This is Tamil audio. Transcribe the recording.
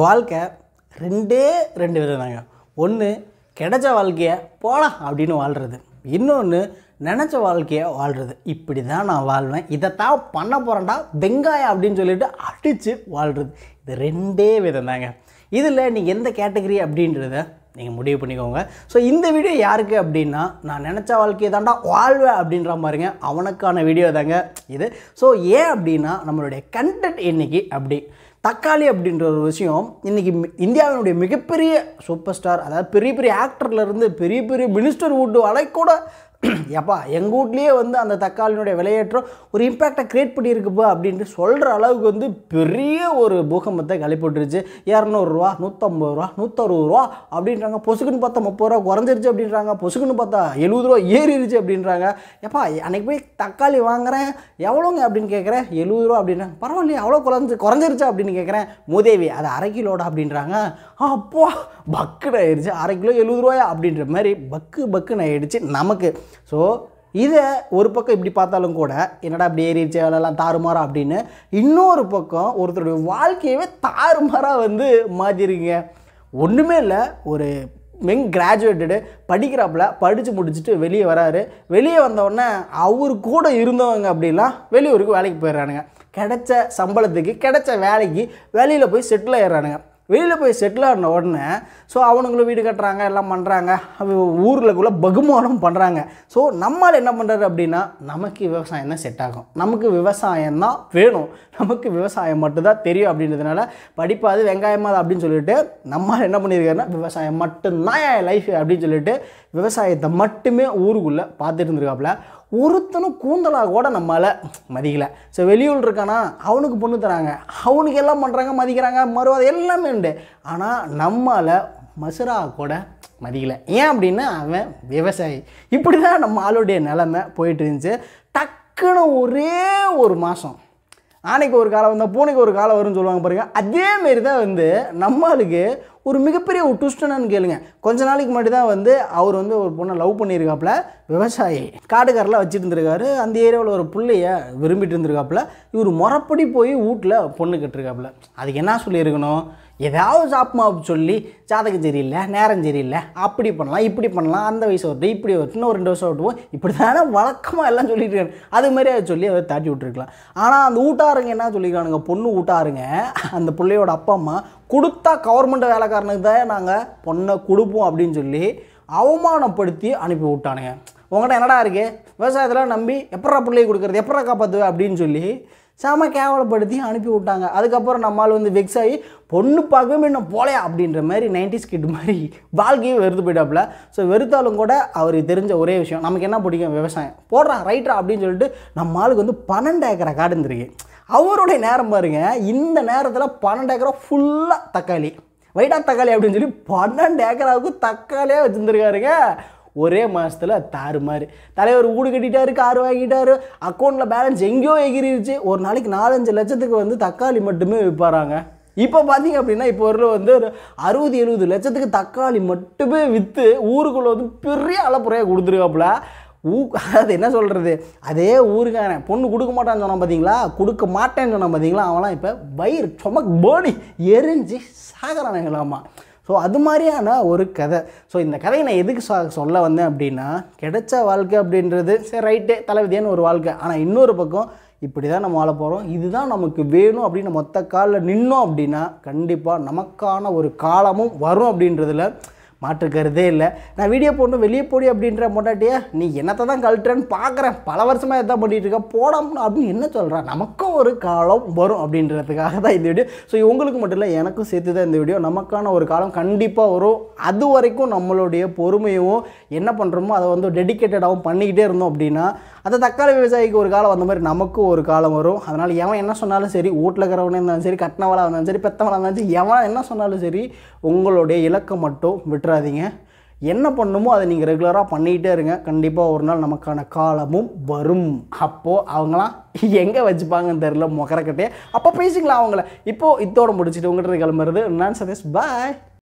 வாழ்க்கை ரெண்டே ரெண்டு விதம் தாங்க ஒன்று கிடைச்ச வாழ்க்கையை போகலாம் அப்படின்னு வாழ்கிறது இன்னொன்று நினச்ச வாழ்க்கையை வாழ்கிறது இப்படி தான் நான் வாழ்வேன் இதைத்தான் பண்ண போகிறேன்டா வெங்காயம் அப்படின்னு சொல்லிட்டு அடித்து வாழ்கிறது இது ரெண்டே விதம் தாங்க இதில் நீங்கள் எந்த கேட்டகரி அப்படின்றத நீங்கள் முடிவு பண்ணிக்கோங்க ஸோ இந்த வீடியோ யாருக்கு அப்படின்னா நான் நினச்ச வாழ்க்கையை தாண்டா வாழ்வேன் அப்படின்ற மாதிரிங்க அவனுக்கான வீடியோ தாங்க இது ஸோ ஏன் அப்படின்னா நம்மளுடைய கண்டென்ட் இன்றைக்கி அப்படி தக்காளி அப்படின்ற ஒரு விஷயம் இன்றைக்கி இந்தியாவினுடைய மிகப்பெரிய சூப்பர் ஸ்டார் அதாவது பெரிய பெரிய ஆக்டர்லேருந்து பெரிய பெரிய மினிஸ்டர் வீட்டு வரை கூட எப்பா எங்கள் வீட்லேயே வந்து அந்த தக்காளினுடைய விலையேற்றம் ஒரு இம்பேக்டை க்ரியேட் பண்ணியிருக்குப்பா அப்படின்ட்டு சொல்கிற அளவுக்கு வந்து பெரிய ஒரு பூகம்பத்தை கழிப்பட்டுருச்சு இரநூறுவா நூற்றம்பது ரூபா நூற்றறுபது ரூபா அப்படின்றாங்க பொசுக்குன்னு பார்த்தா முப்பது ரூபா குறைஞ்சிருச்சு அப்படின்றாங்க பொசுக்குன்னு பார்த்தா எழுபது ரூபா ஏறிடுச்சு அப்படின்றாங்க எப்பா அன்றைக்கி போய் தக்காளி வாங்குறேன் எவ்வளோங்க அப்படின்னு கேட்குறேன் எழுபது ரூபா அப்படின்றாங்க பரவாயில்லையே அவ்வளோ குறைஞ்சி குறைஞ்சிருச்சு அப்படின்னு கேட்குறேன் மூதேவி அது அரை கிலோட அப்படின்றாங்க அப்போ பக்குன்னு ஆயிடுச்சு அரை கிலோ எழுபது ரூபாயா அப்படின்ற மாதிரி பக்கு பக்குன்னு ஆயிடுச்சு நமக்கு ஸோ இதை ஒரு பக்கம் இப்படி பார்த்தாலும் கூட என்னடா அப்படி ஏறிடுச்சு வேலைலாம் தாறுமாறா அப்படின்னு இன்னொரு பக்கம் ஒருத்தருடைய வாழ்க்கையவே தாறுமாறாக வந்து மாற்றிருக்கீங்க ஒன்றுமே இல்லை ஒரு மெங் கிராஜுவேட்டடு படிக்கிறாப்புல படித்து முடிச்சுட்டு வெளியே வராரு வெளியே வந்தவுடனே அவர் கூட இருந்தவங்க அப்படிலாம் வெளியூருக்கு வேலைக்கு போயிடுறானுங்க கிடைச்ச சம்பளத்துக்கு கிடைச்ச வேலைக்கு வெளியில் போய் செட்டில் ஆயிடுறானுங்க வெளியில் போய் செட்டில் ஆன உடனே ஸோ அவனுங்களும் வீடு கட்டுறாங்க எல்லாம் பண்ணுறாங்க ஊருக்குள்ளே பகுமானம் பண்ணுறாங்க ஸோ நம்மால் என்ன பண்ணுறது அப்படின்னா நமக்கு விவசாயம் தான் செட் ஆகும் நமக்கு விவசாயம் தான் வேணும் நமக்கு விவசாயம் மட்டும்தான் தெரியும் அப்படின்றதுனால படிப்பாது வெங்காயமாது அப்படின்னு சொல்லிட்டு நம்மால் என்ன பண்ணியிருக்காருன்னா விவசாயம் மட்டும்தான் என் லைஃப் அப்படின்னு சொல்லிட்டு விவசாயத்தை மட்டுமே ஊருக்குள்ளே பார்த்துட்டு இருந்திருக்காப்புல ஒருத்தனும் கூந்தலாக கூட நம்மளால் மதிக்கலை ஸோ வெளியூர் இருக்கானா அவனுக்கு பொண்ணு தராங்க அவனுக்கு எல்லாம் பண்ணுறாங்க மதிக்கிறாங்க மறுவாத எல்லாமே உண்டு ஆனால் நம்மளை மசுரா கூட மதிக்கலை ஏன் அப்படின்னா அவன் விவசாயி இப்படி தான் நம்ம ஆளுடைய நிலமை போயிட்டு இருந்துச்சு டக்குன்னு ஒரே ஒரு மாதம் ஆனைக்கு ஒரு காலம் வந்தால் பூனைக்கு ஒரு காலம் வரும்னு சொல்லுவாங்க பாருங்கள் அதேமாரி தான் வந்து நம்மளுக்கு ஒரு மிகப்பெரிய ஒரு ட்விஸ்ட் கேளுங்க கொஞ்ச நாளைக்கு மட்டும் தான் வந்து அவர் வந்து ஒரு பொண்ணை லவ் பண்ணியிருக்காப்புல விவசாயி காடுக்காரெலாம் வச்சுட்டு இருந்திருக்காரு அந்த ஏரியாவில் ஒரு பிள்ளைய விரும்பிட்டு இருந்திருக்காப்புல இவர் முறப்படி போய் வீட்டில் பொண்ணு கட்டிருக்காப்புல அதுக்கு என்ன சொல்லியிருக்கணும் ஏதாவது சாப்பிட்மா சொல்லி ஜாதகம் சரியில்லை நேரம் சரியில்லை அப்படி பண்ணலாம் இப்படி பண்ணலாம் அந்த வயசு ஓட்டு இப்படி ஓட்டுன்னு ஒரு ரெண்டு வருஷம் ஓட்டுவோம் இப்படி தானே வழக்கமாக எல்லாம் சொல்லிட்டு இருக்காங்க அது மாதிரி அதை சொல்லி அதை தாட்டி விட்டுருக்கலாம் ஆனால் அந்த ஊட்டாருங்க என்ன சொல்லியிருக்கானுங்க பொண்ணு ஊட்டாருங்க அந்த பிள்ளையோட அப்பா அம்மா கொடுத்தா கவர்மெண்ட் வேலைக்காரனுக்கு தான் நாங்கள் பொண்ணை கொடுப்போம் அப்படின்னு சொல்லி அவமானப்படுத்தி அனுப்பி விட்டானுங்க உங்கள்கிட்ட என்னடா இருக்குது விவசாயத்தில் நம்பி எப்படா பிள்ளையை கொடுக்குறது எப்படா காப்பாற்றுவேன் அப்படின்னு சொல்லி செம கேவலப்படுத்தி அனுப்பி விட்டாங்க அதுக்கப்புறம் நம்மால் வந்து வெக்ஸ் ஆகி பொண்ணு பார்க்கவே இன்னும் போலையா அப்படின்ற மாதிரி நைன்டிஸ் கிட் மாதிரி வாழ்க்கையே வெறுத்து போயிட்டாப்புல ஸோ வெறுத்தாலும் கூட அவருக்கு தெரிஞ்ச ஒரே விஷயம் நமக்கு என்ன பிடிக்கும் விவசாயம் போடுறான் ரைட்டா அப்படின்னு சொல்லிட்டு நம்ம ஆளுக்கு வந்து பன்னெண்டு ஏக்கரை காடு இருந்திருக்கு அவருடைய நேரம் பாருங்கள் இந்த நேரத்தில் பன்னெண்டு ஏக்கரை ஃபுல்லாக தக்காளி வைடா தக்காளி அப்படின்னு சொல்லி பன்னெண்டு ஏக்கராவுக்கு தக்காளியாக வச்சுருந்துருக்காருங்க ஒரே மாதத்தில் தாறுமாறு தலைவர் ஊடு கட்டிட்டாரு கார் வாங்கிட்டாரு அக்கௌண்ட்டில் பேலன்ஸ் எங்கேயோ எகிரிருச்சு ஒரு நாளைக்கு நாலஞ்சு லட்சத்துக்கு வந்து தக்காளி மட்டுமே விற்பாராங்க இப்போ பார்த்தீங்க அப்படின்னா இப்போ ஒரு வந்து ஒரு அறுபது எழுபது லட்சத்துக்கு தக்காளி மட்டுமே விற்று ஊருக்குள்ளே வந்து பெரிய அலப்புறையாக கொடுத்துருக்காப்புல ஊ அதாவது என்ன சொல்கிறது அதே ஊருக்கான பொண்ணு கொடுக்க மாட்டான்னு சொன்னான் பார்த்தீங்களா கொடுக்க மாட்டேன்னு சொன்னான் பார்த்தீங்களா அவன்லாம் இப்போ வயிறு சுமக் பேர்னி எரிஞ்சு சாகிறானுங்களாம்மா ஸோ அது மாதிரியான ஒரு கதை ஸோ இந்த கதையை நான் எதுக்கு சொல்ல வந்தேன் அப்படின்னா கிடைச்ச வாழ்க்கை அப்படின்றது சரி ரைட்டே தலைவிதியான ஒரு வாழ்க்கை ஆனால் இன்னொரு பக்கம் இப்படி தான் நம்ம வாழ போகிறோம் இதுதான் நமக்கு வேணும் அப்படின்னு மொத்த காலில் நின்னோம் அப்படின்னா கண்டிப்பாக நமக்கான ஒரு காலமும் வரும் அப்படின்றதுல மாற்றுக்கிறதே இல்லை நான் வீடியோ போடணும் வெளியே போடி அப்படின்ற மொட்டாட்டியா நீ என்னத்தை தான் கழட்டுறேன்னு பார்க்குறேன் பல வருஷமாக எதாவது பண்ணிகிட்டு இருக்க போடணும் அப்படின்னு என்ன சொல்கிறேன் நமக்கும் ஒரு காலம் வரும் அப்படின்றதுக்காக தான் இந்த வீடியோ ஸோ உங்களுக்கு மட்டும் இல்லை எனக்கும் சேர்த்து தான் இந்த வீடியோ நமக்கான ஒரு காலம் கண்டிப்பாக வரும் அது வரைக்கும் நம்மளுடைய பொறுமையும் என்ன பண்ணுறோமோ அதை வந்து டெடிக்கேட்டடாகவும் பண்ணிக்கிட்டே இருந்தோம் அப்படின்னா அந்த தக்காளி விவசாயிக்கு ஒரு காலம் வந்த மாதிரி நமக்கும் ஒரு காலம் வரும் அதனால் எவன் என்ன சொன்னாலும் சரி வீட்டில் இருக்கிறவனே இருந்தாலும் சரி கட்டினவளாக இருந்தாலும் சரி பெத்தவளாக இருந்தாலும் சரி எவன் என்ன சொன்னாலும் சரி உங்களுடைய இலக்கை மட்டும் விட்டுறாதீங்க என்ன பண்ணணுமோ அதை நீங்கள் ரெகுலராக பண்ணிக்கிட்டே இருங்க கண்டிப்பாக ஒரு நாள் நமக்கான காலமும் வரும் அப்போது அவங்களாம் எங்கே வச்சுப்பாங்கன்னு தெரில முகரக்கட்டே அப்போ பேசிக்கலாம் அவங்கள இப்போது இதோட முடிச்சுட்டு உங்கள்கிட்ட கிளம்புறது நான் சதேஷ் பாய்